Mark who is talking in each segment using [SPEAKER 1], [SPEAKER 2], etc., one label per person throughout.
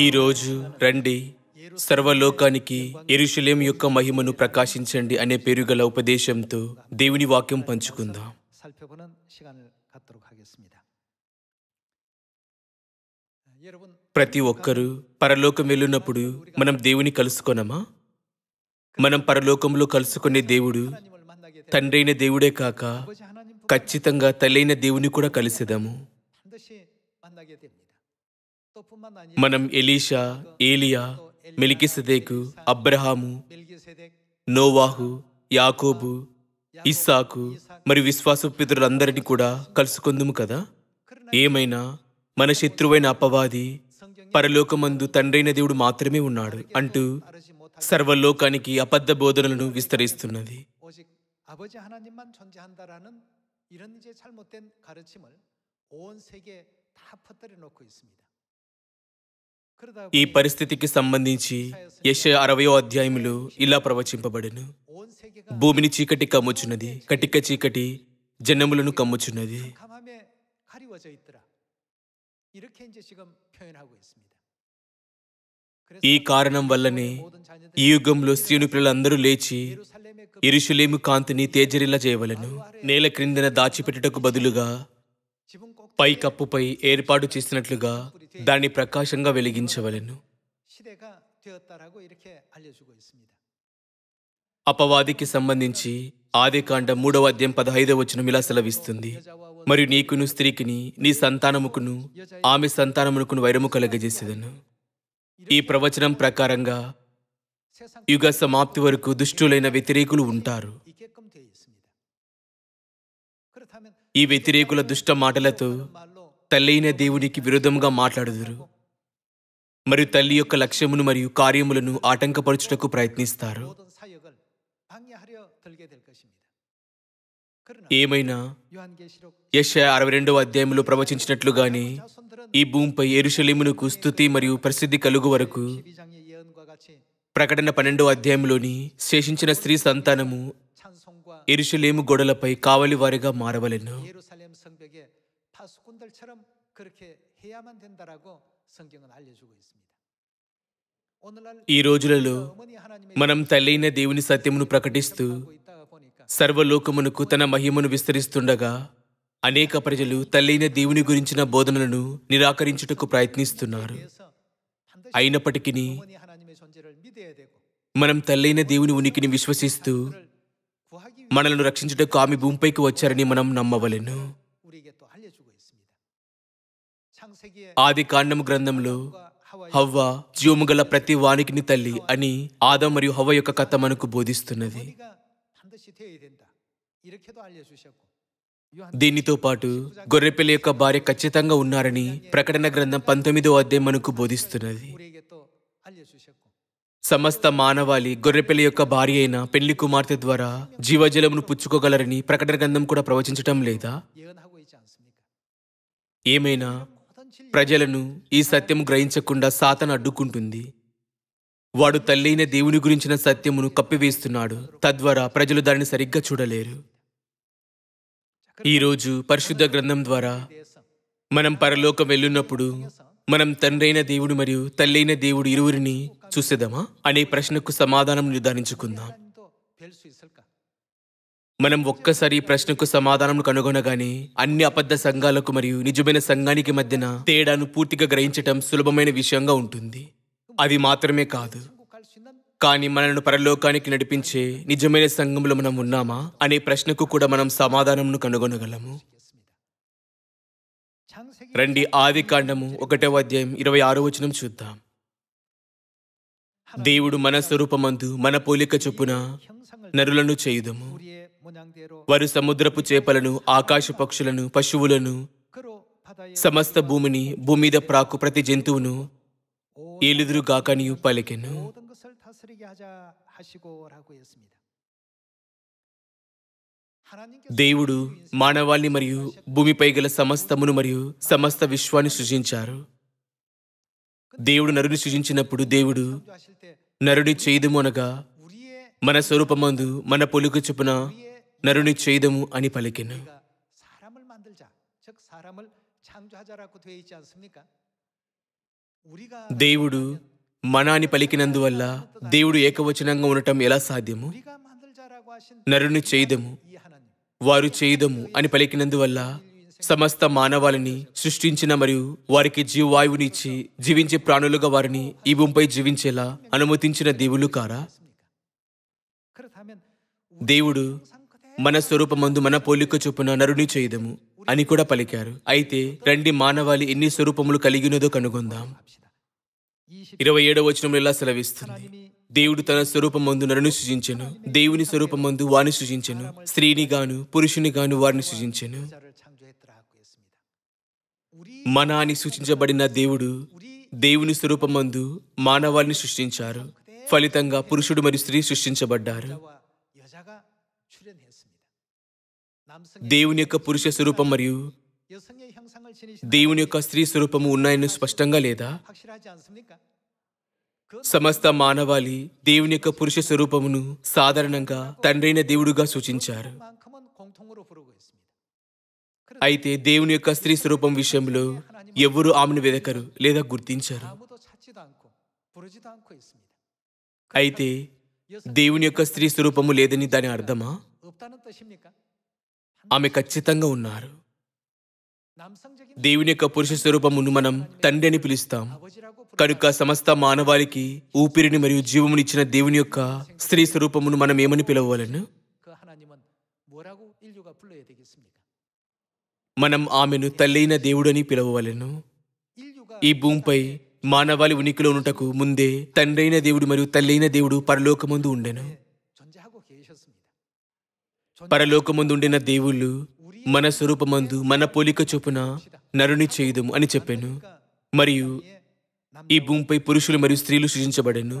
[SPEAKER 1] ఈరోజు రండి సర్వలోకానికి ఎరుశలేం యొక్క మహిమను ప్రకాశించండి అనే పేరుగల ఉపదేశంతో దేవుని వాక్యం పంచుకుందాం ప్రతి ఒక్కరూ పరలోకం వెళ్ళినప్పుడు మనం దేవుని కలుసుకొనమా మనం పరలోకంలో కలుసుకునే దేవుడు తండ్రైన దేవుడే కాక ఖచ్చితంగా తల్లైన దేవుని కూడా కలిసేదాము మనం ఎలీషా ఏలియా మెలికిసెదేకు అబ్రహాము నోవాహు యాకోబు ఇస్సాకు మరి విశ్వాస పితరులందరినీ కూడా కలుసుకుందుము కదా ఏమైనా మన శత్రువైన అపవాది పరలోకమందు తండ్రైన దేవుడు మాత్రమే ఉన్నాడు అంటూ సర్వలోకానికి అబద్ధ బోధనలను విస్తరిస్తున్నది ఈ పరిస్థితికి సంబంధించి యశ అరవయో అధ్యాయములు ఇలా ప్రవచింపబడను భూమిని చీకటి కమ్ముచున్నది కటిక చీకటి జనములను కమ్ముచున్నది ఈ కారణం వల్లనే ఈ యుగంలో స్త్రీలు పిల్లలందరూ లేచి ఇరుషులేము కాంతిని తేజరిలా చేయవలను నేల క్రిందన దాచిపెట్టుటకు బదులుగా పైకప్పుపై ఏర్పాటు చేసినట్లుగా దాన్ని ప్రకాశంగా వెలిగించవలను అపవాదికి సంబంధించి ఆదికాండ మూడవ అధ్యయం పదహైదవ వచనం ఇలా సెలవిస్తుంది మరియు నీకును స్త్రీకిని నీ సంతానముకును ఆమె సంతానమునకును వైరము కలగజేసేదను ఈ ప్రవచనం ప్రకారంగా యుగ సమాప్తి వరకు దుష్టులైన వ్యతిరేకులు ఉంటారు ఈ వ్యతిరేకుల దుష్ట మాటలతో తల్లైన దేవునికి విరుద్ధంగా మాట్లాడుదురు మరియు తల్లి యొక్క లక్ష్యమును మరియు కార్యములను ఆటంకపరచుటకు ప్రయత్నిస్తారు ఏమైనా యష అరవై రెండవ అధ్యాయంలో ప్రవచించినట్లుగానే ఈ భూమిపై ఎరుషలేమునకు స్థుతి మరియు ప్రసిద్ధి కలుగు వరకు ప్రకటన పన్నెండవ అధ్యాయంలోని శేషించిన స్త్రీ సంతానము ఎరుసలేము గొడలపై కావలివారిగా మారవలెను ఈ రోజులలో మనం తల్లైన దేవుని సత్యమును ప్రకటిస్తూ సర్వలోకమునకు తన మహిమను విస్తరిస్తుండగా అనేక ప్రజలు తల్లైన దేవుని గురించిన బోధనలను నిరాకరించుటకు ప్రయత్నిస్తున్నారు అయినప్పటికీ మనం తల్లైన దేవుని ఉనికిని విశ్వసిస్తూ మనలను రక్షించుటకు ఆమె భూమిపైకి వచ్చారని మనం నమ్మవలెను ఆది కాండం గ్రంథంలో హవ్వ జీవము గల ప్రతి వానికిని తల్లి అని ఆదం మరియు హవ్వ యొక్క కథ మనకు బోధిస్తున్నది దీనితో పాటు గొర్రెపిల్ల యొక్క భార్య ఖచ్చితంగా ఉన్నారని ప్రకటన గ్రంథం పంతొమ్మిదో అధ్యాయం మనకు బోధిస్తున్నది సమస్త మానవాళి గొర్రెపిల్ల యొక్క భార్య అయిన పెళ్లి కుమార్తె ద్వారా జీవజలమును పుచ్చుకోగలరని ప్రకటన గ్రంథం కూడా ప్రవచించటం లేదా ఏమైనా ప్రజలను ఈ సత్యము గ్రహించకుండా సాతను అడ్డుకుంటుంది వాడు తల్లైన దేవుని గురించిన సత్యమును కప్పివేస్తున్నాడు తద్వారా ప్రజలు దానిని సరిగ్గా చూడలేరు ఈరోజు పరిశుద్ధ గ్రంథం ద్వారా మనం పరలోకం వెళ్ళున్నప్పుడు మనం తండ్రైన దేవుడు మరియు తల్లైన దేవుడు ఇరువురిని చూసేద్దామా అనే ప్రశ్నకు సమాధానం నిర్ధారించుకుందాం మనం ఒక్కసారి ప్రశ్నకు సమాధానం కనుగొనగానే అన్ని అబద్ధ సంఘాలకు మరియు నిజమైన సంఘానికి మధ్యన తేడాను పూర్తిగా గ్రహించటం సులభమైన విషయంగా ఉంటుంది అది మాత్రమే కాదు కానీ మనల్ని పరలోకానికి నడిపించే నిజమైన సంఘంలో మనం ఉన్నామా అనే ప్రశ్నకు కూడా మనం సమాధానంను కనుగొనగలము రండి ఆది కాండము ఒకటవ అధ్యాయం ఇరవై ఆరో వచనం చూద్దాం దేవుడు మన స్వరూపమందు మన పోలిక చొప్పున నరులను చేయుదము వారు సముద్రపు చేపలను ఆకాశ పక్షులను పశువులను సమస్త భూమిని భూమీద ప్రాకు ప్రతి జంతువును ఏలుదురు గాకనియు పలికెను దేవుడు మానవాళ్ళని మరియు భూమిపై గల సమస్తమును మరియు సమస్త విశ్వాన్ని సృజించారు దేవుడు నరుని సృజించినప్పుడు దేవుడు నరుని చేయదము అనగా మన స్వరూపమందు మన పొలుగు చొప్పున నరుని చేయదము అని పలికిన దేవుడు మన అని పలికినందువల్ల దేవుడు ఏకవచనంగా ఉండటం ఎలా సాధ్యము నరుని చేయదము వారు చేయదము అని పలికినందువల్ల సమస్త మానవాళిని సృష్టించిన మరియు వారికి జీవవాయువునిచ్చి జీవించే ప్రాణులుగా వారిని ఈ భూమిపై జీవించేలా అనుమతించిన దేవులు కారా దేవుడు మన స్వరూపమందు మన పోలిక చొప్పున నరుని చేయదము అని కూడా పలికారు అయితే రండి మానవాళి ఎన్ని స్వరూపములు కలిగినదో కనుగొందాం ఇరవై ఏడవ వచనంలో ఇలా సెలవిస్తుంది దేవుడు తన స్వరూపం మందు నరుని సృజించను దేవుని స్వరూపమందు వాణి సృజించను స్త్రీని గాను పురుషుని గాను వారిని సృజించను మన అని సూచించబడిన దేవుడు దేవుని స్వరూపమందు మానవాళిని సృష్టించారు ఫలితంగా పురుషుడు మరియు స్త్రీ సృష్టించబడ్డారు దేవుని యొక్క పురుష స్వరూపం మరియు దేవుని యొక్క స్త్రీ స్వరూపము ఉన్నాయని స్పష్టంగా లేదా సమస్త మానవాళి దేవుని యొక్క పురుష స్వరూపమును సాధారణంగా తండ్రైన దేవుడుగా సూచించారు అయితే దేవుని యొక్క స్త్రీ స్వరూపం విషయంలో ఎవరు ఆమెను వెదకరు లేదా గుర్తించరు అయితే దేవుని యొక్క స్త్రీ స్వరూపము లేదని దాని అర్థమా ఆమె ఖచ్చితంగా ఉన్నారు దేవుని యొక్క పురుష స్వరూపమును మనం తండ్రి అని పిలుస్తాం కనుక సమస్త మానవాళికి ఊపిరిని మరియు జీవమునిచ్చిన దేవుని యొక్క స్త్రీ స్వరూపమును మనం ఏమని పిలవాలను మనం ఆమెను తల్లైన దేవుడని పిలవవలను ఈ భూమిపై మానవాళి ఉనికిలో ఉన్నటకు ముందే తండ్రైన దేవుడు మరియు తల్లైన దేవుడు పరలోకముందు ఉండెను ఉండిన దేవుళ్ళు మన స్వరూపమందు మన పోలిక చొప్పున నరుని చేయుదము అని చెప్పాను మరియు ఈ భూమిపై పురుషులు మరియు స్త్రీలు సృజించబడను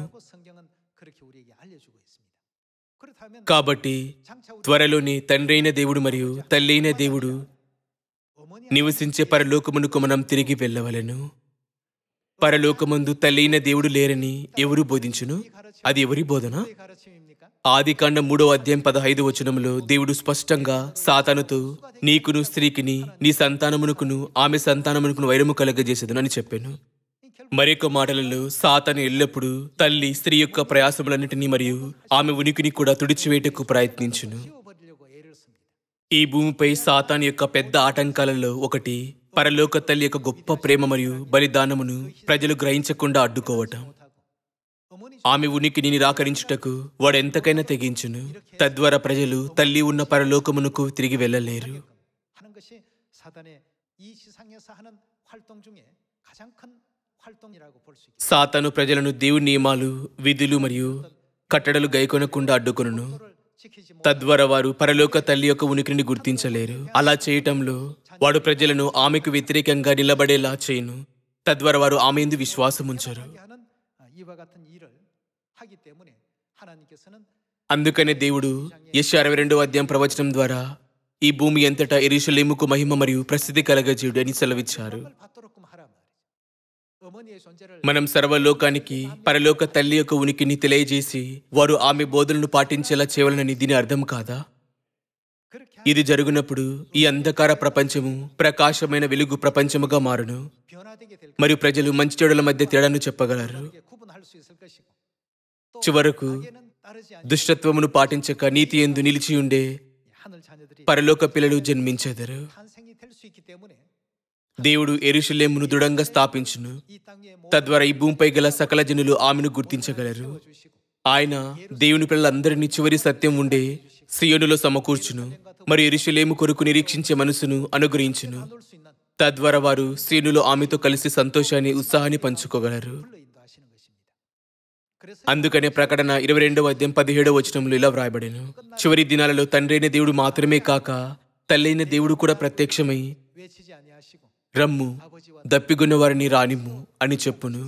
[SPEAKER 1] కాబట్టి త్వరలోనే తండ్రైన దేవుడు మరియు తల్లైన దేవుడు నివసించే పరలోకమునకు మనం తిరిగి వెళ్ళవలను పరలోకమందు తల్లైన దేవుడు లేరని ఎవరు బోధించును అది ఎవరి బోధన ఆది కాండ మూడో అధ్యాయం పదహైదు వచనంలో దేవుడు స్పష్టంగా సాతానుతో నీకును స్త్రీకిని నీ సంతానమునకును ఆమె సంతానమునకును వైరము కలగజేసేదను అని చెప్పాను మరొక మాటలలో సాతను ఎల్లప్పుడూ తల్లి స్త్రీ యొక్క ప్రయాసములన్నింటినీ మరియు ఆమె ఉనికిని కూడా తుడిచివేటకు ప్రయత్నించును ఈ భూమిపై సాతాన్ యొక్క పెద్ద ఆటంకాలలో ఒకటి పరలోక తల్లి యొక్క గొప్ప ప్రేమ మరియు బలిదానమును ప్రజలు గ్రహించకుండా అడ్డుకోవటం ఆమె ఉనికిని నిరాకరించుటకు ఎంతకైనా తెగించును తద్వారా ప్రజలు తల్లి ఉన్న పరలోకమునకు తిరిగి వెళ్ళలేరు సాతాను ప్రజలను దేవుని నియమాలు విధులు మరియు కట్టడలు గైకొనకుండా అడ్డుకును తద్వారా వారు పరలోక తల్లి యొక్క ఉనికిని గుర్తించలేరు అలా చేయటంలో వాడు ప్రజలను ఆమెకు వ్యతిరేకంగా నిలబడేలా చేయను తద్వారా వారు ఆమె ఎందు విశ్వాసం ఉంచరు అందుకనే దేవుడు యశ అరవై రెండవ అధ్యాయం ప్రవచనం ద్వారా ఈ భూమి ఎంతటా ఎరుషలేముకు మహిమ మరియు ప్రసిద్ధి కలగజీయుడు అని సెలవిచ్చారు మనం సర్వలోకానికి పరలోక తల్లి యొక్క ఉనికిని తెలియజేసి వారు ఆమె బోధనను పాటించేలా చేయాలని దీని అర్థం కాదా ఇది జరిగినప్పుడు ఈ అంధకార ప్రపంచము ప్రకాశమైన వెలుగు ప్రపంచముగా మారును మరియు ప్రజలు మంచి చెడుల మధ్య తేడాను చెప్పగలరు చివరకు దుష్టత్వమును పాటించక నీతి ఎందు నిలిచి ఉండే పరలోక పిల్లలు జన్మించేదరు దేవుడు ఎరుషులేమును దృఢంగా స్థాపించును తద్వారా ఈ భూమిపై గల సకల జనులు ఆమెను గుర్తించగలరు ఆయన దేవుని పిల్లలందరినీ చివరి సత్యం ఉండే సియోనులో సమకూర్చును మరి ఎరుషులేము కొరకు నిరీక్షించే మనసును అనుగ్రహించును తద్వారా వారు శ్రీనులు ఆమెతో కలిసి సంతోషాన్ని ఉత్సాహాన్ని పంచుకోగలరు అందుకనే ప్రకటన ఇరవై రెండవ అధ్యాయం పదిహేడవ వచనంలో ఇలా వ్రాయబడేను చివరి దినాలలో తండ్రైన దేవుడు మాత్రమే కాక తల్లైన దేవుడు కూడా ప్రత్యక్షమై రమ్ము దప్పిగున్న వారిని రానిమ్ము అని చెప్పును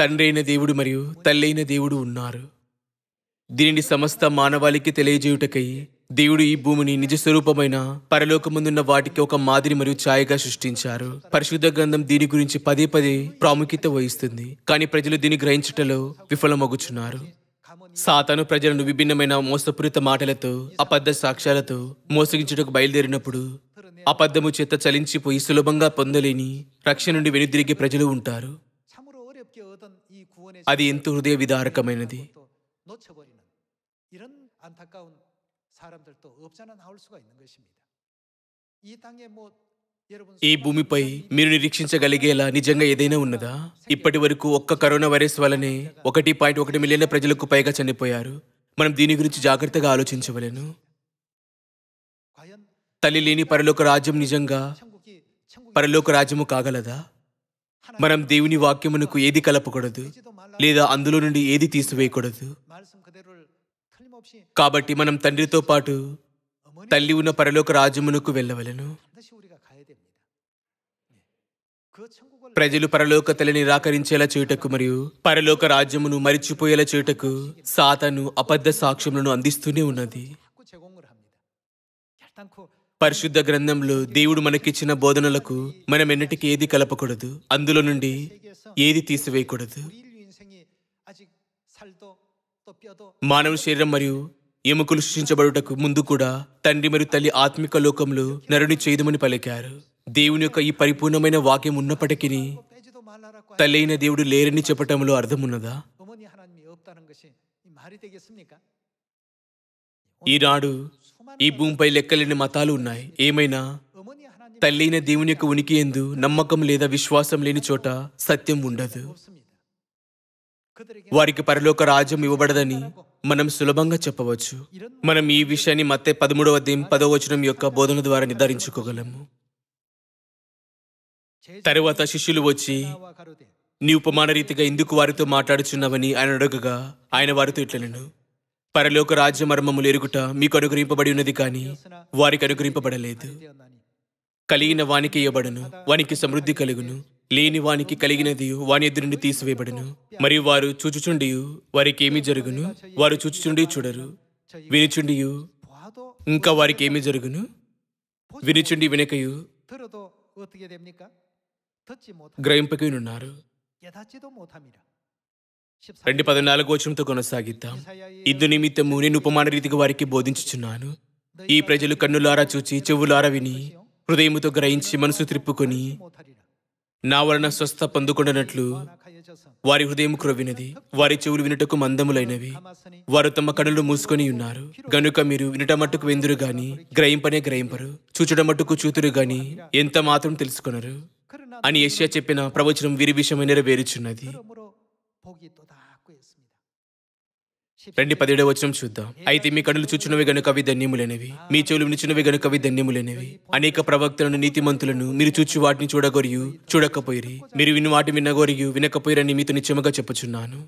[SPEAKER 1] తండ్రైన దేవుడు మరియు తల్లైన దేవుడు ఉన్నారు దీనిని సమస్త మానవాళికి తెలియజేయుటకై దేవుడు ఈ భూమిని నిజ స్వరూపమైన పరలోకముందున్న వాటికి ఒక మాదిరి మరియు ఛాయగా సృష్టించారు పరిశుద్ధ గ్రంథం దీని గురించి పదే పదే ప్రాముఖ్యత వహిస్తుంది కానీ ప్రజలు దీన్ని గ్రహించటలో విఫలమగుచున్నారు సాతాను ప్రజలను విభిన్నమైన మోసపూరిత మాటలతో అబద్ధ సాక్ష్యాలతో మోసగించుటకు బయలుదేరినప్పుడు అబద్ధము చేత చలించిపోయి సులభంగా పొందలేని రక్షణ నుండి వెనుదిరిగి ప్రజలు ఉంటారు అది ఎంతో హృదయ విదారకమైనది ఈ భూమిపై మీరు నిరీక్షించగలిగేలా నిజంగా ఏదైనా ఉన్నదా ఇప్పటి వరకు ఒక్క కరోనా వైరస్ వల్లనే ఒకటి పాయింట్ ఒకటి మిలియన్ల ప్రజలకు పైగా చనిపోయారు మనం దీని గురించి జాగ్రత్తగా ఆలోచించవలేను తల్లి లేని పరలోక రాజ్యం నిజంగా పరలోక రాజ్యము కాగలదా మనం దేవుని వాక్యమునకు ఏది కలపకూడదు లేదా అందులో నుండి ఏది తీసివేయకూడదు కాబట్టి మనం తండ్రితో పాటు తల్లి ఉన్న పరలోక రాజ్యమునకు వెళ్ళవలను ప్రజలు పరలోక తల్లిని నిరాకరించేలా చేయుటకు మరియు పరలోక రాజ్యమును మరిచిపోయేలా చేయుటకు సాతను అబద్ధ సాక్ష్యములను అందిస్తూనే ఉన్నది పరిశుద్ధ గ్రంథంలో దేవుడు మనకిచ్చిన బోధనలకు మనం ఎన్నటికి ఏది కలపకూడదు అందులో నుండి ఏది తీసివేయకూడదు మానవ శరీరం మరియు ఎముకలు సృష్టించబడుటకు ముందు కూడా తండ్రి మరియు తల్లి ఆత్మిక లోకంలో నరుని చేయదమని పలికారు దేవుని యొక్క ఈ పరిపూర్ణమైన వాక్యం ఉన్నప్పటికీ తల్లైన దేవుడు లేరని చెప్పటంలో అర్థమున్నదా ఈనాడు ఈ భూమిపై లెక్కలేని మతాలు ఉన్నాయి ఏమైనా తల్లైన దేవుని యొక్క ఉనికి ఎందు నమ్మకం లేదా విశ్వాసం లేని చోట సత్యం ఉండదు వారికి పరలోక రాజ్యం ఇవ్వబడదని మనం సులభంగా చెప్పవచ్చు మనం ఈ విషయాన్ని మత్తే పదమూడవ దేం పదవచనం యొక్క బోధన ద్వారా నిర్ధారించుకోగలము తరువాత శిష్యులు వచ్చి నీ ఉపమాన రీతిగా ఎందుకు వారితో మాట్లాడుచున్నావని ఆయన అడగగా ఆయన వారితో ఇట్లనను పరలోక రాజ్య మర్మములు ఎరుగుట మీకు అనుగ్రహింపబడి ఉన్నది కానీ వారికి అనుగ్రహింపబడలేదు కలిగిన వానికి ఇవ్వబడను వానికి సమృద్ధి కలుగును లేని వానికి కలిగినది వాని ఎదురు నుండి తీసివేయబడను మరియు వారు చూచుచుండి వారికి ఏమీ జరుగును వారు చూచుచుండి చూడరు వినిచుండి ఇంకా వారికి ఏమీ జరుగును వినిచుండి వినకయు గ్రహింపకీనున్నారు
[SPEAKER 2] రెండు పద్నాలుగు
[SPEAKER 1] వచనంతో కొనసాగిద్దాం ఇద్దు నిమిత్తము నేను ఉపమాన రీతిగా వారికి బోధించుచున్నాను ఈ ప్రజలు కన్నులారా చూచి చెవులారా విని హృదయముతో గ్రహించి మనసు త్రిప్పుకొని నా వలన స్వస్థ పొందుకుంటున్నట్లు వారి హృదయం క్రొవినది వారి చెవులు వినుటకు మందములైనవి వారు తమ కనులు మూసుకొని ఉన్నారు గనుక మీరు వినట మట్టుకు వెందురు గాని గ్రహింపనే గ్రహింపరు చూచడం మట్టుకు చూతురు గాని ఎంత మాత్రం తెలుసుకొనరు అని యష్యా చెప్పిన ప్రవచనం వీరి విషయమై నెరవేరుచున్నది రెండు పదిహేడవ వచనం చూద్దాం అయితే మీ కనులు చూచినవి గనుక అవి ధన్యములైనవి మీ చెవులు నిచ్చినవి గనుక అవి ధన్యములైనవి అనేక ప్రవక్తలను నీతిమంతులను మీరు చూచి వాటిని చూడగొరియు చూడకపోయిరి మీరు విని వాటి వినగొరియు వినకపోయిరని మీతో నిత్యముగా చెప్పుచున్నాను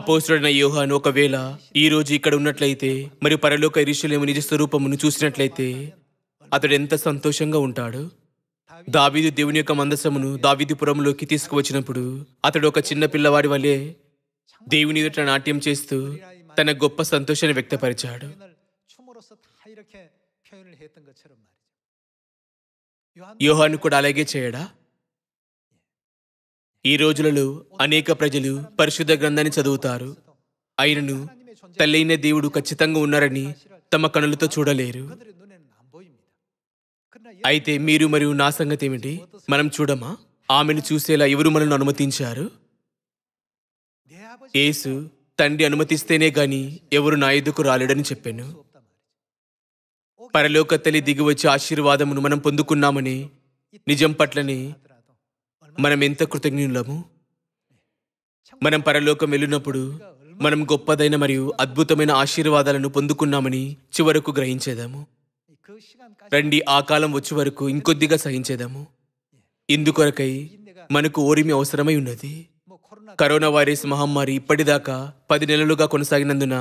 [SPEAKER 1] అపోసుడైన యోహాను ఒకవేళ ఈ రోజు ఇక్కడ ఉన్నట్లయితే మరియు పరలోక ఇరుషులేము నిజ స్వరూపమును చూసినట్లయితే అతడు ఎంత సంతోషంగా ఉంటాడు దావీదు దేవుని యొక్క మందసమును దావీదిపురంలోకి తీసుకువచ్చినప్పుడు అతడు ఒక చిన్న పిల్లవాడి వలె దేవుని ఎదుట నాట్యం చేస్తూ తన గొప్ప సంతోషాన్ని వ్యక్తపరిచాడు యోహాను కూడా అలాగే చేయడా ఈ రోజులలో అనేక ప్రజలు పరిశుద్ధ గ్రంథాన్ని చదువుతారు ఆయనను తల్లైన దేవుడు ఖచ్చితంగా ఉన్నారని తమ కనులతో చూడలేరు అయితే మీరు మరియు నా సంగతి ఏమిటి మనం చూడమా ఆమెను చూసేలా ఎవరు మనల్ని అనుమతించారు యేసు తండ్రి అనుమతిస్తేనే గాని ఎవరు నా ఎదుకు రాలేడని చెప్పాను పరలోక తల్లి దిగివచ్చి ఆశీర్వాదమును మనం పొందుకున్నామని నిజం పట్లని మనం ఎంత కృతజ్ఞులము మనం పరలోకం వెళ్ళినప్పుడు మనం గొప్పదైన మరియు అద్భుతమైన ఆశీర్వాదాలను పొందుకున్నామని చివరకు గ్రహించేదాము రండి ఆ కాలం వచ్చే వరకు ఇంకొద్దిగా సహించేదాము ఇందుకొరకై మనకు ఓరిమి అవసరమై ఉన్నది కరోనా వైరస్ మహమ్మారి ఇప్పటిదాకా పది నెలలుగా కొనసాగినందున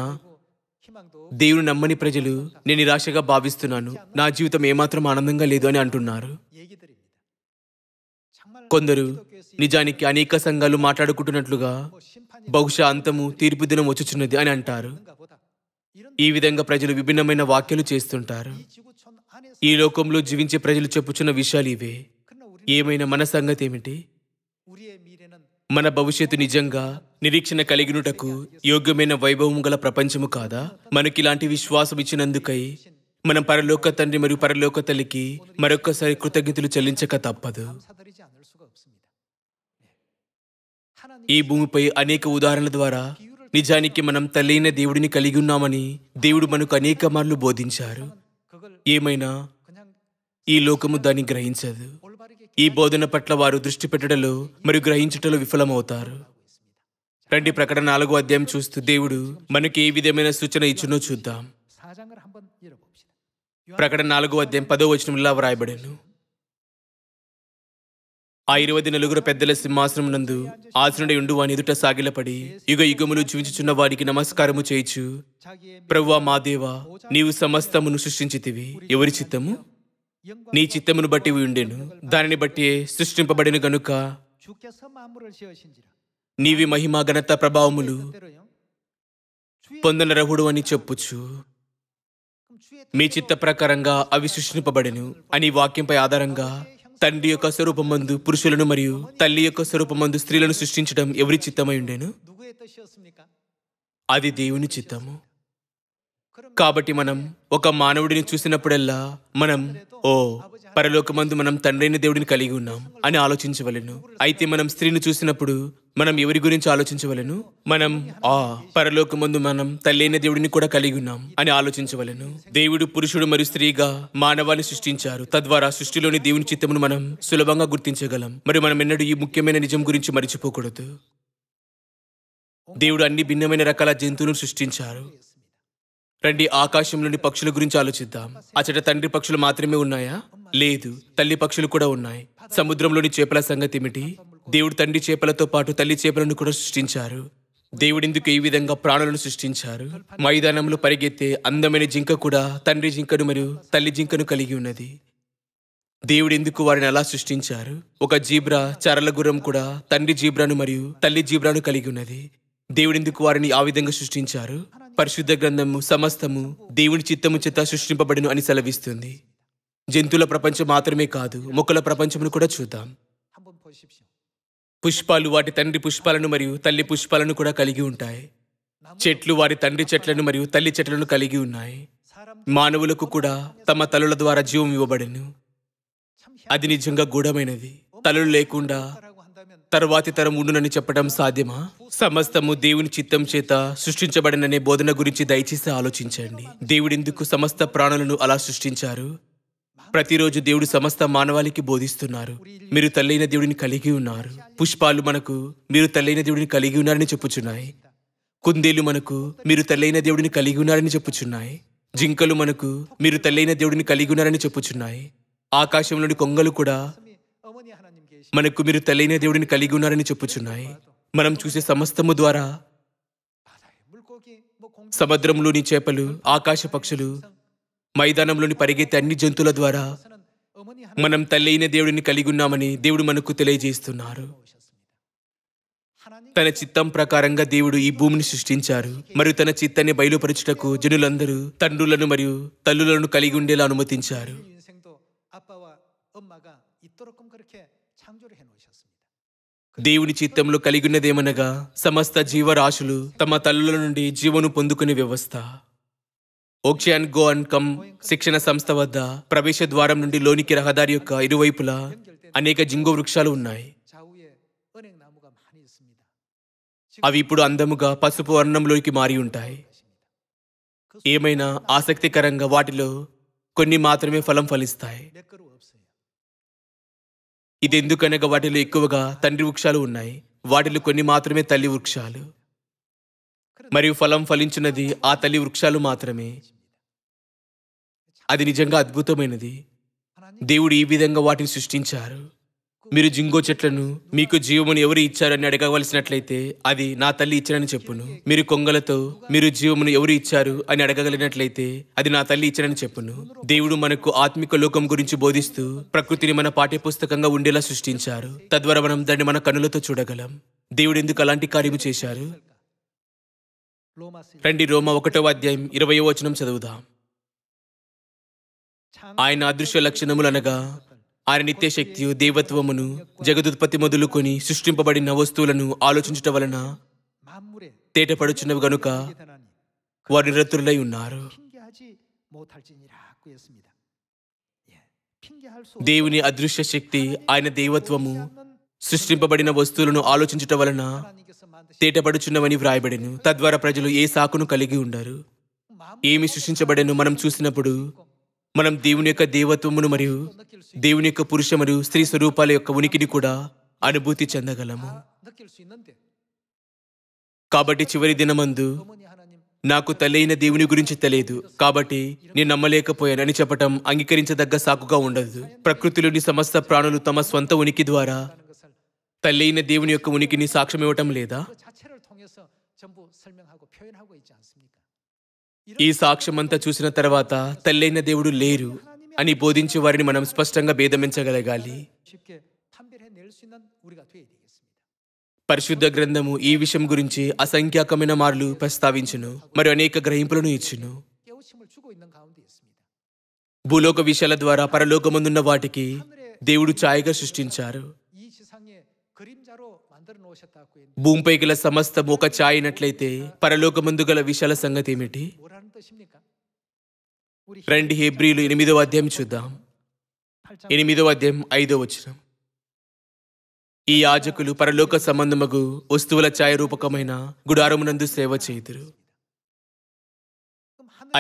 [SPEAKER 1] దేవుని నమ్మని ప్రజలు నేను నిరాశగా భావిస్తున్నాను నా జీవితం ఏమాత్రం ఆనందంగా లేదు అని అంటున్నారు కొందరు నిజానికి అనేక సంఘాలు మాట్లాడుకుంటున్నట్లుగా బహుశా అంతము తీర్పు దినం వచ్చుచున్నది అని అంటారు ఈ విధంగా ప్రజలు విభిన్నమైన వాక్యలు చేస్తుంటారు ఈ లోకంలో జీవించే ప్రజలు చెప్పుచున్న విషయాలు ఇవే ఏమైనా మన సంగతి ఏమిటి మన భవిష్యత్తు నిజంగా నిరీక్షణ కలిగినటకు యోగ్యమైన వైభవం గల ప్రపంచము కాదా మనకి ఇలాంటి విశ్వాసం ఇచ్చినందుకై మనం పరలోక తండ్రి మరియు పరలోక తల్లికి మరొకసారి కృతజ్ఞతలు చెల్లించక తప్పదు ఈ భూమిపై అనేక ఉదాహరణల ద్వారా నిజానికి మనం తల్లైన దేవుడిని కలిగి ఉన్నామని దేవుడు మనకు అనేక మార్లు బోధించారు ఏమైనా ఈ లోకము దాన్ని గ్రహించదు ఈ బోధన పట్ల వారు దృష్టి పెట్టడంలో మరియు గ్రహించటంలో విఫలమవుతారు రండి ప్రకటన నాలుగో అధ్యాయం చూస్తూ దేవుడు మనకి ఏ విధమైన సూచన ఇచ్చునో చూద్దాం ప్రకటన నాలుగో అధ్యాయం పదో ఇలా వ్రాయబడాను ఆ ఇరవై నలుగురు పెద్దల సింహాసనం నందు ఆసనుడై ఉండు వాని ఎదుట సాగిలపడి యుగ యుగములు జీవించుచున్న వాడికి నమస్కారము చేయొచ్చు ప్రవ్వా మాదేవ నీవు సమస్తమును సృష్టించితివి ఎవరి చిత్తము నీ చిత్తమును బట్టి ఉండేను దానిని బట్టి సృష్టింపబడిన గనుక నీవి మహిమా ఘనత ప్రభావములు పొందన రహుడు అని చెప్పుచ్చు మీ చిత్త ప్రకారంగా అవి సృష్టింపబడెను అని వాక్యంపై ఆధారంగా తండ్రి యొక్క స్వరూపమందు పురుషులను మరియు తల్లి యొక్క స్వరూపమందు స్త్రీలను సృష్టించడం ఎవరి చిత్తమై ఉండేను అది దేవుని చిత్తము కాబట్టి మనం ఒక మానవుడిని చూసినప్పుడల్లా మనం ఓ పరలోకమందు మనం తండ్రైన దేవుడిని కలిగి ఉన్నాం అని ఆలోచించవలను అయితే మనం స్త్రీని చూసినప్పుడు మనం ఎవరి గురించి ఆలోచించవలను మనం ఆ పరలోకమందు మనం తల్లైన దేవుడిని కూడా కలిగి ఉన్నాం అని ఆలోచించవలను దేవుడు పురుషుడు మరియు స్త్రీగా మానవాన్ని సృష్టించారు తద్వారా సృష్టిలోని దేవుని చిత్తమును మనం సులభంగా గుర్తించగలం మరి మనం ఎన్నడూ ఈ ముఖ్యమైన నిజం గురించి మరిచిపోకూడదు దేవుడు అన్ని భిన్నమైన రకాల జంతువులను సృష్టించారు రండి ఆకాశంలోని పక్షుల గురించి ఆలోచిద్దాం అచట తండ్రి పక్షులు మాత్రమే ఉన్నాయా లేదు తల్లి పక్షులు కూడా ఉన్నాయి సముద్రంలోని చేపల సంగతి ఏమిటి దేవుడు తండ్రి చేపలతో పాటు తల్లి చేపలను కూడా సృష్టించారు దేవుడెందుకు ఈ విధంగా ప్రాణులను సృష్టించారు మైదానంలో పరిగెత్తే అందమైన జింక కూడా తండ్రి జింకను మరియు తల్లి జింకను కలిగి ఉన్నది దేవుడెందుకు వారిని అలా సృష్టించారు ఒక జీబ్రా చరల గుర్రం కూడా తండ్రి జీబ్రాను మరియు తల్లి జీబ్రాను కలిగి ఉన్నది దేవుడెందుకు వారిని ఆ విధంగా సృష్టించారు పరిశుద్ధ గ్రంథము సమస్తము దేవుని చిత్తము చిత్త సృష్టింపబడిను అని సెలవిస్తుంది జంతువుల ప్రపంచం మాత్రమే కాదు మొక్కల ప్రపంచమును కూడా చూద్దాం పుష్పాలు వాటి తండ్రి పుష్పాలను మరియు తల్లి పుష్పాలను కూడా కలిగి ఉంటాయి చెట్లు వారి తండ్రి చెట్లను మరియు తల్లి చెట్లను కలిగి ఉన్నాయి మానవులకు కూడా తమ తలుల ద్వారా జీవం ఇవ్వబడను అది నిజంగా గూఢమైనది తలలు లేకుండా తరువాతి తరం ఉండునని చెప్పడం సాధ్యమా సమస్తము దేవుని చిత్తం చేత సృష్టించబడిననే బోధన గురించి దయచేసి ఆలోచించండి దేవుడెందుకు సమస్త ప్రాణులను అలా సృష్టించారు ప్రతిరోజు దేవుడు సమస్త మానవాళికి బోధిస్తున్నారు మీరు తల్లైన దేవుడిని కలిగి ఉన్నారు పుష్పాలు మనకు మీరు తల్లైన దేవుడిని కలిగి ఉన్నారని చెప్పుచున్నాయి కుందేలు మనకు మీరు తల్లైన దేవుడిని కలిగి ఉన్నారని చెప్పుచున్నాయి జింకలు మనకు మీరు తల్లైన దేవుడిని కలిగి ఉన్నారని చెప్పుచున్నాయి ఆకాశంలోని కొంగలు కూడా మనకు మీరు తల్లైన దేవుడిని కలిగి ఉన్నారని చెప్పుచున్నాయి మనం చూసే సమస్తము ద్వారా సముద్రంలోని చేపలు ఆకాశ పక్షులు మైదానంలోని పరిగెత్తే అన్ని జంతువుల ద్వారా మనం తల్లి అయిన దేవుడిని కలిగి ఉన్నామని దేవుడు మనకు తెలియజేస్తున్నారు తన చిత్తం ప్రకారంగా దేవుడు ఈ భూమిని సృష్టించారు మరియు తన చిత్తాన్ని బయలుపరచుటకు జనులందరూ తండ్రులను మరియు తల్లులను కలిగి ఉండేలా అనుమతించారు దేవుని చిత్తంలో కలిగి ఉన్నదేమనగా సమస్త జీవరాశులు తమ తల్లుల నుండి జీవను పొందుకునే వ్యవస్థ ఓక్షియాన్ గో అండ్ కమ్ శిక్షణ సంస్థ వద్ద ప్రవేశ ద్వారం నుండి లోనికి రహదారి యొక్క ఇరువైపులా అనేక జింగో వృక్షాలు ఉన్నాయి అవి ఇప్పుడు అందముగా పసుపు వర్ణంలోకి మారి ఉంటాయి ఏమైనా ఆసక్తికరంగా వాటిలో కొన్ని మాత్రమే ఫలం ఫలిస్తాయి ఇది ఎందుకనగా వాటిలో ఎక్కువగా తండ్రి వృక్షాలు ఉన్నాయి వాటిలో కొన్ని మాత్రమే తల్లి వృక్షాలు మరియు ఫలం ఫలించినది ఆ తల్లి వృక్షాలు మాత్రమే అది నిజంగా అద్భుతమైనది దేవుడు ఈ విధంగా వాటిని సృష్టించారు మీరు జింగో చెట్లను మీకు జీవమును ఎవరు ఇచ్చారని అడగవలసినట్లయితే అది నా తల్లి ఇచ్చారని చెప్పును మీరు కొంగలతో మీరు జీవమును ఎవరు ఇచ్చారు అని అడగగలిగినట్లయితే అది నా తల్లి ఇచ్చారని చెప్పును దేవుడు మనకు ఆత్మిక లోకం గురించి బోధిస్తూ ప్రకృతిని మన పాఠ్యపుస్తకంగా ఉండేలా సృష్టించారు తద్వారా మనం దాన్ని మన కనులతో చూడగలం దేవుడు ఎందుకు అలాంటి కార్యము చేశారు రండి రోమా ఒకటో అధ్యాయం ఇరవయో వచనం చదువుదాం ఆయన అదృశ్య లక్షణములనగా ఆయన నిత్యశక్తియు దేవత్వమును జగదుత్పత్తి మొదలుకొని సృష్టింపబడిన వస్తువులను ఆలోచించటం వలన తేటపడుచున్నవి గనుక వారు నిరతులై ఉన్నారు దేవుని అదృశ్య శక్తి ఆయన దేవత్వము సృష్టింపబడిన వస్తువులను ఆలోచించటం వలన తేటపడుచున్నవని వ్రాయబడిను తద్వారా ప్రజలు ఏ సాకును కలిగి ఉండరు ఏమి సృష్టించబడెను మనం చూసినప్పుడు మనం దేవుని యొక్క దేవత్వమును మరియు దేవుని యొక్క పురుష మరియు స్త్రీ స్వరూపాల యొక్క ఉనికిని కూడా అనుభూతి చెందగలము కాబట్టి చివరి దినమందు నాకు తల్లైన దేవుని గురించి తెలియదు కాబట్టి నేను నమ్మలేకపోయానని చెప్పటం అంగీకరించదగ్గ సాకుగా ఉండదు ప్రకృతిలోని సమస్త ప్రాణులు తమ స్వంత ఉనికి ద్వారా తల్లైన దేవుని యొక్క ఉనికిని సాక్ష్యం ఇవ్వటం లేదా ఈ సాక్ష్యమంతా చూసిన తర్వాత తల్లైన దేవుడు లేరు అని బోధించే వారిని మనం స్పష్టంగా భేదమించగలగాలి పరిశుద్ధ గ్రంథము ఈ విషయం గురించి అసంఖ్యాకమైన మార్లు ప్రస్తావించును మరియు అనేక గ్రహింపులను ఇచ్చును భూలోక విషయాల ద్వారా పరలోకమందున్న వాటికి దేవుడు ఛాయగా సృష్టించారు భూమిపై గల సమస్తం ఒక ఛాయినట్లయితే పరలోకమందు గల విషయాల సంగతి ఏమిటి రండి హెబ్రిలు ఎనిమిదో అధ్యాయం చూద్దాం ఎనిమిదో అధ్యాయం ఐదో వచ్చిన ఈ యాజకులు పరలోక సంబంధముగు వస్తువుల ఛాయ రూపకమైన గుడారమునందు సేవ చేయుదురు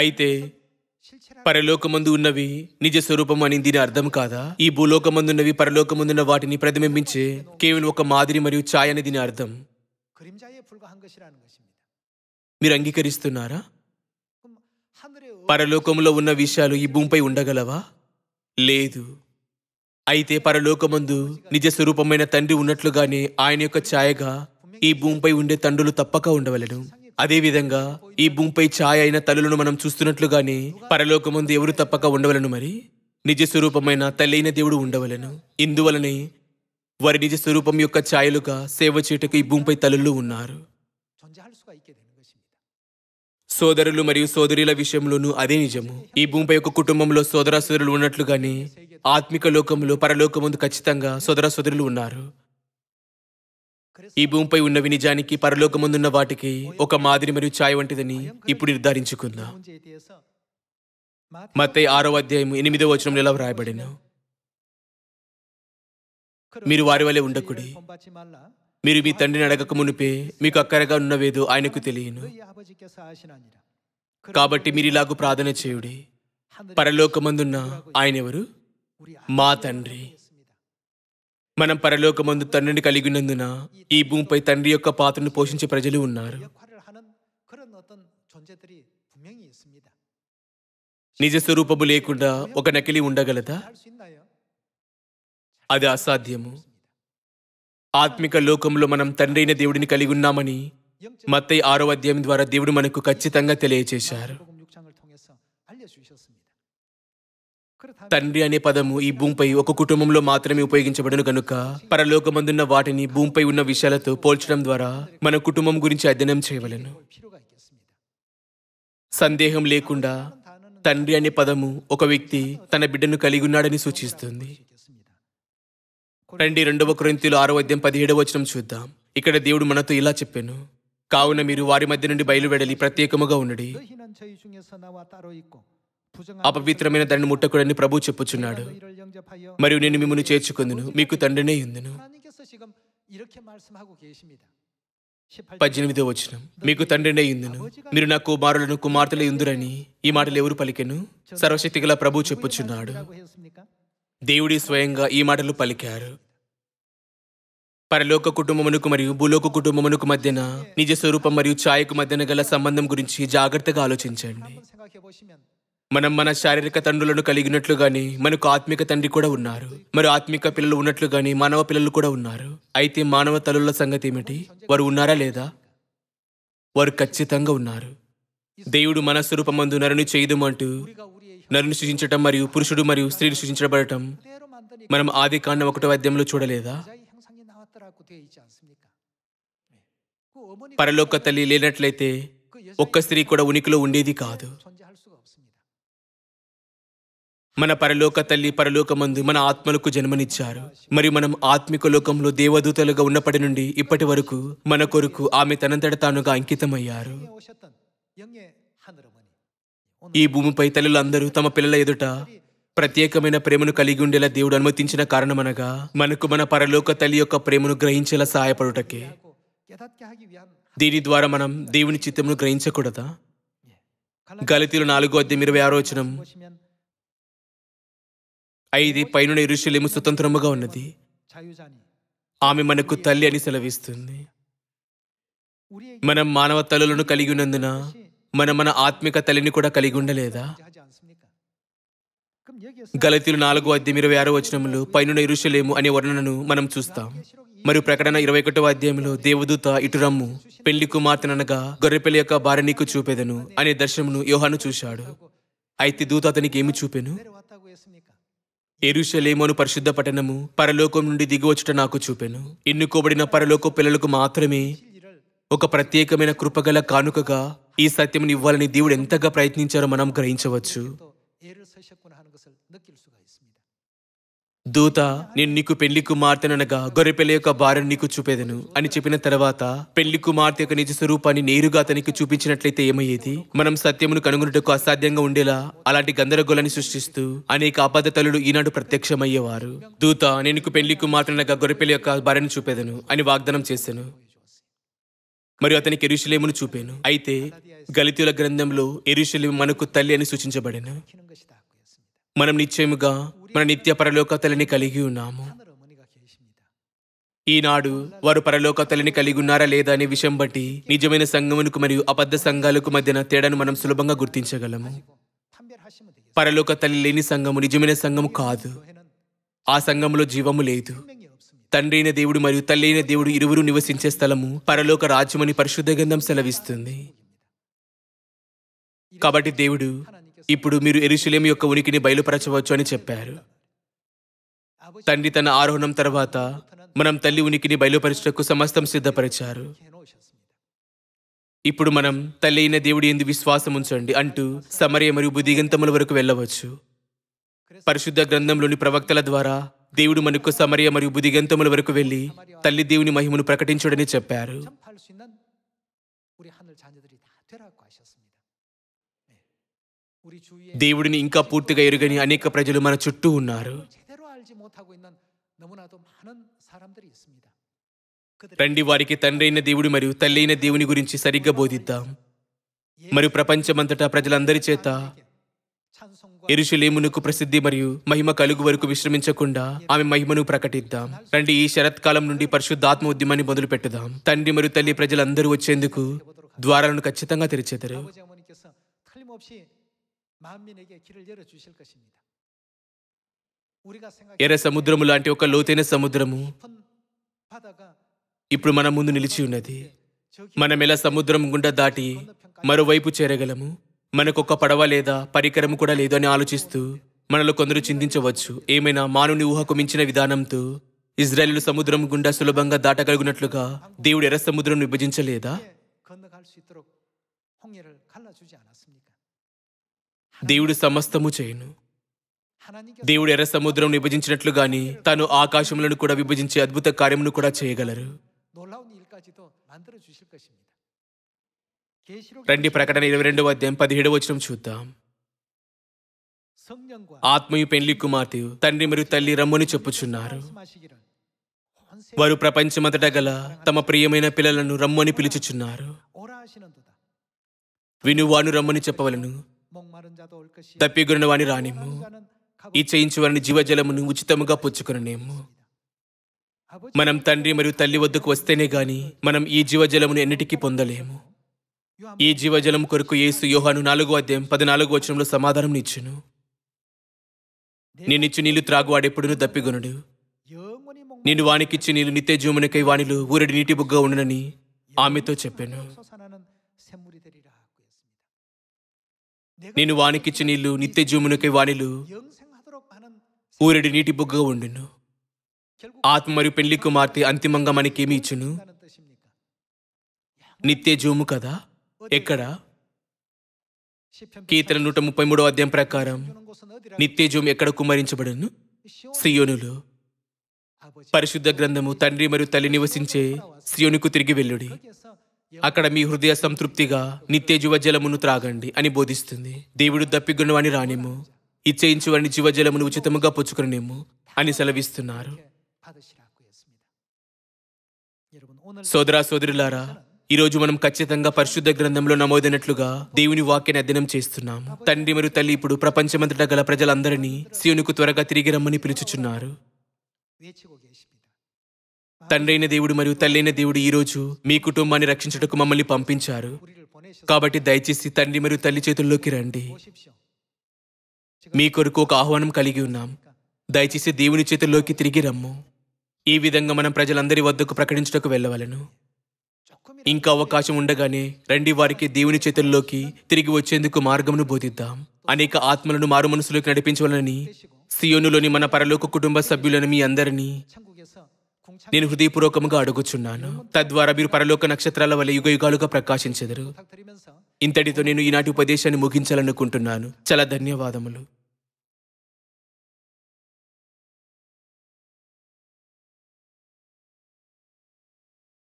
[SPEAKER 1] అయితే పరలోకమందు ఉన్నవి నిజ స్వరూపం అని దీని అర్థం కాదా ఈ భూలోకమందున్నవి పరలోకమందున్న వాటిని ప్రతిబింబించే కేవలం ఒక మాదిరి మరియు ఛాయ అని దీని అర్థం మీరు అంగీకరిస్తున్నారా పరలోకంలో ఉన్న విషయాలు ఈ భూమిపై ఉండగలవా లేదు అయితే పరలోకమందు నిజ స్వరూపమైన తండ్రి ఉన్నట్లుగానే ఆయన యొక్క ఛాయగా ఈ భూమిపై ఉండే తండ్రులు తప్పక ఉండవలను అదేవిధంగా ఈ భూమిపై ఛాయ అయిన తల్లులను మనం చూస్తున్నట్లుగానే పరలోకముందు ఎవరు తప్పక ఉండవలను మరి నిజ స్వరూపమైన తల్లైన దేవుడు ఉండవలను ఇందువలనే వారి నిజ స్వరూపం యొక్క ఛాయలుగా సేవ చేయటకు ఈ భూమిపై తల్లులు ఉన్నారు సోదరులు మరియు సోదరుల విషయంలోనూ అదే నిజము ఈ భూమిపై ఒక కుటుంబంలో సోదర సోదరులు ఉన్నట్లుగానే ఆత్మిక లోకంలో పరలోకముందు ఖచ్చితంగా సోదర సోదరులు ఉన్నారు ఈ భూమిపై ఉన్నవి నిజానికి పరలోకముందున్న వాటికి ఒక మాదిరి మరియు ఛాయ్ వంటిదని ఇప్పుడు నిర్ధారించుకుందాం మత్తయి ఆరో అధ్యాయం ఎనిమిదో వచనం ఎలా వ్రాయబడిన మీరు వారి వల్లే ఉండకుడి మీరు మీ తండ్రిని అడగక మునిపే మీకు అక్కరగా ఉన్నవేదో ఆయనకు తెలియను కాబట్టి మీరు ఇలాగూ ప్రార్థన చేయుడి పరలోకమందున్న ఆయన ఎవరు మా తండ్రి మనం పరలోకమందు తండ్రిని కలిగినందున ఈ భూమిపై తండ్రి యొక్క పాత్రను పోషించే ప్రజలు ఉన్నారు నిజ స్వరూపము లేకుండా ఒక నకిలీ ఉండగలదా అది అసాధ్యము ఆత్మిక లోకంలో మనం తండ్రైన దేవుడిని కలిగి ఉన్నామని మత్తై ఆరో అధ్యాయం ద్వారా దేవుడు మనకు ఖచ్చితంగా తెలియజేశారు తండ్రి అనే పదము ఈ భూమిపై ఒక కుటుంబంలో మాత్రమే ఉపయోగించబడను కనుక పరలోకమందున్న వాటిని భూమిపై ఉన్న విషయాలతో పోల్చడం ద్వారా మన కుటుంబం గురించి అధ్యయనం చేయవలను సందేహం లేకుండా తండ్రి అనే పదము ఒక వ్యక్తి తన బిడ్డను కలిగి ఉన్నాడని సూచిస్తుంది రండి రెండవ క్రొంతిలో ఆరో అధ్యాయం పదిహేడవ వచనం చూద్దాం ఇక్కడ దేవుడు మనతో ఇలా చెప్పాను కావున మీరు వారి మధ్య నుండి బయలువెడలి ప్రత్యేకముగా ఉండడి అపవిత్రమైన దాన్ని ముట్టకూడని ప్రభు చెప్పుచున్నాడు మరియు నేను మిమ్మల్ని చేర్చుకుందును మీకు తండ్రినే ఉందను పద్దెనిమిదో వచనం మీకు తండ్రినే ఇందును మీరు నా కుమారులను కుమార్తెలే ఇందురని ఈ మాటలు ఎవరు పలికెను గల ప్రభు చెప్పుచున్నాడు దేవుడి స్వయంగా ఈ మాటలు పలికారు పరలోక కుటుంబమునకు మరియు భూలోక కుటుంబమునకు మధ్యన నిజ స్వరూపం మరియు ఛాయకు మధ్యన గల సంబంధం గురించి జాగ్రత్తగా ఆలోచించండి మనం మన శారీరక తండ్రులను కలిగినట్లుగానే మనకు ఆత్మిక తండ్రి కూడా ఉన్నారు మరి ఆత్మిక పిల్లలు ఉన్నట్లుగానే మానవ పిల్లలు కూడా ఉన్నారు అయితే మానవ తల్లుల సంగతి ఏమిటి వారు ఉన్నారా లేదా వారు ఖచ్చితంగా ఉన్నారు దేవుడు మన స్వరూపమందు నరుని అంటూ నరుని సృజించటం మరియు పురుషుడు మరియు స్త్రీని సూచించబడటం మనం ఆది కాండం ఒకటో వైద్యంలో చూడలేదా పరలోక తల్లి లేనట్లయితే ఒక్క స్త్రీ కూడా ఉనికిలో ఉండేది కాదు మన పరలోక తల్లి పరలోకమందు మన ఆత్మలకు జన్మనిచ్చారు మరియు మనం ఆత్మిక లోకంలో దేవదూతలుగా ఉన్నప్పటి నుండి ఇప్పటి వరకు మన కొరకు ఆమె తనంతట తానుగా అంకితమయ్యారు ఈ భూమిపై తల్లులందరూ తమ పిల్లల ఎదుట ప్రత్యేకమైన ప్రేమను కలిగి ఉండేలా దేవుడు అనుమతించిన కారణమనగా మనకు మన పరలోక తల్లి యొక్క ప్రేమను గ్రహించేలా సహాయపడుటకే దీని ద్వారా మనం దేవుని చిత్తమును గ్రహించకూడదా గలితీలు నాలుగో అద్దెం ఇరవై ఆరో ఐది పైనున్న ఇరుషులేము స్వతంత్రముగా ఉన్నది ఆమె మనకు తల్లి అని సెలవిస్తుంది మనం మానవ తల్లులను కలిగి ఉన్నందున మన మన ఆత్మిక తల్లిని కూడా కలిగి ఉండలేదా గలతీలు నాలుగు అధ్యాయం ఇరవై ఆరో వచనములు పైన ఇరుషలేము అనే వర్ణనను మనం చూస్తాం మరియు ప్రకటన ఇరవై ఒకటో అధ్యాయంలో దేవదూత ఇటురమ్ము పెళ్లి కుమార్తెనగా గొర్రెపల్లి యొక్క భార్య నీకు చూపేదను అనే దర్శనమును యోహాను చూశాడు అయితే దూత అతనికి ఏమి చూపెను ఎరుషలేమోను పరిశుద్ధ పట్టణము పరలోకం నుండి దిగువచ్చుట నాకు చూపెను ఎన్నుకోబడిన పరలోక పిల్లలకు మాత్రమే ఒక ప్రత్యేకమైన కృపగల కానుకగా ఈ సత్యం ఇవ్వాలని దేవుడు ఎంతగా ప్రయత్నించారో మనం గ్రహించవచ్చు దూత నేను నీకు పెళ్లి కుమార్తెనగా గొర్రెపిల్ల యొక్క భార్యను నీకు చూపేదను అని చెప్పిన తర్వాత పెళ్లి కుమార్తె యొక్క నిజ స్వరూపాన్ని నేరుగా అతనికి చూపించినట్లయితే ఏమయ్యేది మనం సత్యమును కనుగొనటకు అసాధ్యంగా ఉండేలా అలాంటి గందరగోళాన్ని సృష్టిస్తూ అనేక అబద్ధతలు ఈనాడు ప్రత్యక్షమయ్యేవారు దూత నేను పెళ్లి కుమార్తెనగా గొర్రెపిల్ల యొక్క భార్యను చూపేదను అని వాగ్దానం చేశాను మరియు అతనికి ఎరుషలేమును చూపాను అయితే గలితుల గ్రంథంలో ఎరుషలేము మనకు తల్లి అని సూచించబడిన మనం నిశ్చయముగా మన నిత్య పరలోక తల్లిని కలిగి ఉన్నాము ఈనాడు వారు పరలోక తల్లిని కలిగి ఉన్నారా లేదా అనే విషయం బట్టి నిజమైన సంఘమునకు మరియు అబద్ధ సంఘాలకు మధ్యన తేడాను మనం సులభంగా గుర్తించగలము పరలోక తల్లి లేని సంఘము నిజమైన సంఘము కాదు ఆ సంఘములో జీవము లేదు తండ్రి అయిన దేవుడు మరియు తల్లి అయిన దేవుడు ఇరువురు నివసించే స్థలము పరలోక రాజ్యమని పరిశుద్ధ గంధం సెలవిస్తుంది కాబట్టి దేవుడు ఇప్పుడు మీరు ఎరుశలేం యొక్క ఉనికిని బయలుపరచవచ్చు అని చెప్పారు తండ్రి తన ఆరోహణం తర్వాత మనం తల్లి ఉనికిని బయలుపరచటకు సమస్తం సిద్ధపరిచారు ఇప్పుడు మనం తల్లి అయిన దేవుడి ఎందు విశ్వాసం ఉంచండి అంటూ సమరయ మరియు బుద్ధిగంతముల వరకు వెళ్ళవచ్చు పరిశుద్ధ గ్రంథంలోని ప్రవక్తల ద్వారా దేవుడు మనకు సమరయ మరియు బుదిగంతముల వరకు వెళ్ళి తల్లి దేవుని మహిమను ప్రకటించుడని చెప్పారు దేవుడిని ఇంకా పూర్తిగా ఎరుగని అనేక ప్రజలు మన చుట్టూ ఉన్నారు రండి వారికి తండ్రైన దేవుడు మరియు తల్లి అయిన దేవుని గురించి సరిగ్గా బోధిద్దాం మరియు ప్రపంచమంతటా ప్రజలందరి చేత ఎరుషులేమునకు ప్రసిద్ధి మరియు మహిమ కలుగు వరకు విశ్రమించకుండా ఆమె మహిమను ప్రకటిద్దాం రండి ఈ శరత్కాలం నుండి పరిశుద్ధాత్మ ఉద్యమాన్ని మొదలు పెట్టుదాం తండ్రి మరియు తల్లి ప్రజలందరూ వచ్చేందుకు ద్వారాలను ఖచ్చితంగా తెరిచేదరు ఎర్ర సముద్రము లాంటి ఒక లోతైన సముద్రము ఇప్పుడు మన ముందు నిలిచి ఉన్నది మనం ఎలా సముద్రం గుండా దాటి మరోవైపు చేరగలము మనకొక పడవ లేదా పరికరం కూడా లేదు అని ఆలోచిస్తూ మనలో కొందరు చింతించవచ్చు ఏమైనా మానవుని ఊహకు మించిన విధానంతో ఇజ్రాయలు సముద్రం గుండా సులభంగా దాటగలిగినట్లుగా దేవుడు ఎర్ర సముద్రం విభజించలేదా దేవుడు సమస్తము చేయను దేవుడు ఎర్ర సముద్రం విభజించినట్లుగాని తాను ఆకాశములను కూడా విభజించే అద్భుత కార్యమును కూడా చేయగలరు రండి ప్రకటన ఇరవై రెండవ అధ్యాయం పదిహేడు వచ్చిన చూద్దాం ఆత్మయు పెళ్లి కుమార్తె తండ్రి మరియు తల్లి రమ్ముని చెప్పుచున్నారు వారు ప్రపంచమంతట గల తమ ప్రియమైన పిల్లలను రమ్మని పిలుచుచున్నారు వినువాను రమ్మని చెప్పవలను తప్పిగురిన వాణి రానిమ్ము ఈ వారిని జీవజలమును ఉచితముగా పుచ్చుకుననేము మనం తండ్రి మరియు తల్లి వద్దకు వస్తేనే గాని మనం ఈ జీవజలమును ఎన్నిటికీ పొందలేము ఈ జీవజలం కొరకు యేసు యోహాను నాలుగో అధ్యాయం పద్నాలుగు వచనంలో సమాధానం ఇచ్చును నేనిచ్చి నీళ్లు త్రాగు వాడెప్పుడును దప్పిగొనుడు నేను వానికిచ్చి నీళ్లు నిత్య జీవమునకై వాణిలో ఊరడి నీటి బుగ్గ ఉండునని ఆమెతో చెప్పాను నేను వానికిచ్చి నీళ్లు నిత్య జీవమునకై వాణిలు ఊరడి నీటి బుగ్గ ఉండును ఆత్మ మరియు పెళ్లి కుమార్తె అంతిమంగా మనకేమి ఇచ్చును నిత్య జూము కదా ఎక్కడ కీర్తన నూట ముప్పై మూడో అధ్యాయం ప్రకారం నిత్యజం ఎక్కడ కుమరించబడను శ్రీయోనులు పరిశుద్ధ గ్రంథము తండ్రి మరియు తల్లి నివసించే సియోనుకు తిరిగి వెళ్ళుడి అక్కడ మీ హృదయ సంతృప్తిగా నిత్యజీవ జలమును త్రాగండి అని బోధిస్తుంది దేవుడు దప్పిగొనవాని రానేము ఇచ్చయించువాని జీవజలమును ఉచితముగా పుచ్చుకునేము అని సెలవిస్తున్నారు సోదరా సోదరులారా ఈరోజు మనం ఖచ్చితంగా పరిశుద్ధ గ్రంథంలో నమోదైనట్లుగా దేవుని వాక్యాన్ని అధ్యయనం చేస్తున్నాం తండ్రి మరియు తల్లి ఇప్పుడు ప్రపంచమంతటా గల ప్రజలందరినీ శివునికి త్వరగా తిరిగి రమ్మని పిలుచుచున్నారు తండ్రైన దేవుడు మరియు తల్లైన దేవుడు ఈరోజు మీ కుటుంబాన్ని రక్షించటకు మమ్మల్ని పంపించారు కాబట్టి దయచేసి తండ్రి మరియు తల్లి చేతుల్లోకి రండి మీ కొరకు ఒక ఆహ్వానం కలిగి ఉన్నాం దయచేసి దేవుని చేతుల్లోకి తిరిగి రమ్ము ఈ విధంగా మనం ప్రజలందరి వద్దకు ప్రకటించటకు వెళ్ళవలను ఇంకా అవకాశం ఉండగానే రండి వారికి దేవుని చేతుల్లోకి తిరిగి వచ్చేందుకు మార్గమును బోధిద్దాం అనేక ఆత్మలను మారు మనసులోకి నడిపించవాలని సియోనులోని మన పరలోక కుటుంబ సభ్యులను మీ అందరినీ నేను హృదయపూర్వకముగా అడుగుచున్నాను తద్వారా మీరు పరలోక నక్షత్రాల వల్ల యుగ యుగాలుగా ప్రకాశించెదరు ఇంతటితో నేను ఈనాటి
[SPEAKER 2] ఉపదేశాన్ని ముగించాలనుకుంటున్నాను చాలా ధన్యవాదములు